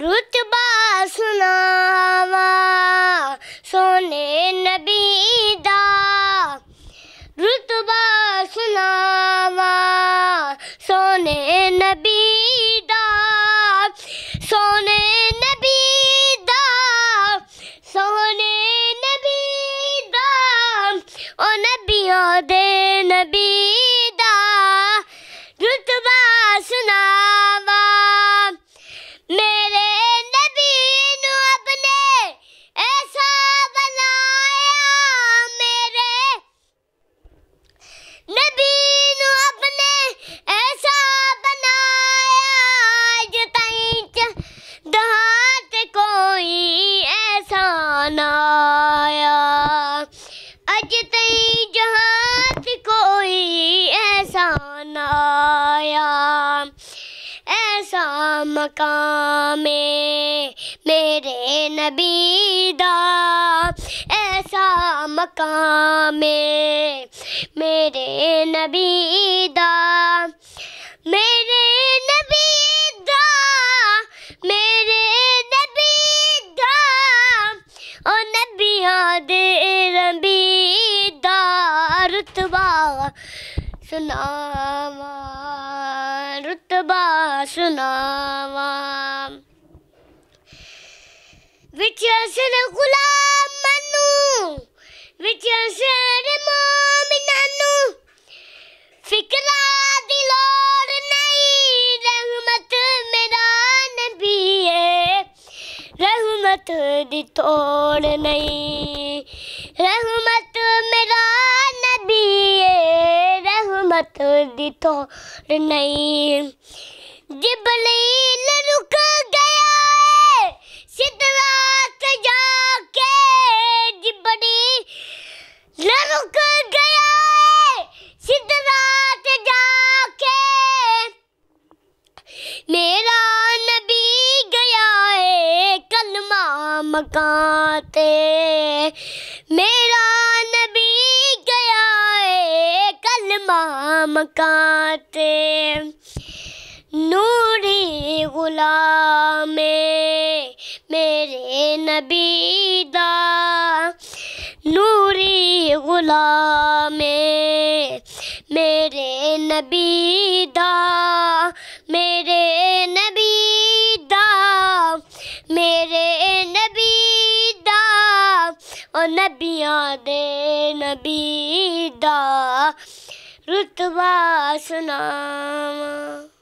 रुतबा सुनावा सोने नबी दा रुतबा सुनावा सोने नबी दा सोने नबी दा सोने नबी दा ओ नबियों दे नबी बनाया ऐसा मकाम मेरे नबीदा ऐसा मकाम मेरे नबीदा मेरे नबीदा मेरे नबीदा और ओ नबिया दे sınavam, rütba sınavam. Vityasını kulam manu, vityasını mumin anu. Fikra dilor nayi, rahmet mera nebiye. Rahmet ditor nayi, rahmet mera साथ दितो नहीं जिबलील रुक गया है सिद्धरात जाके जिबलील रुक गया है सिद्धरात जाके मेरा नबी गया है कलमा मकाते चमकाते नूरी गुलाम मेरे नबीदा नूरी गुलाम मेरे नबीदा मेरे नबीदा मेरे नबीदा और नबिया दे नबीदा रुतबा सुनामा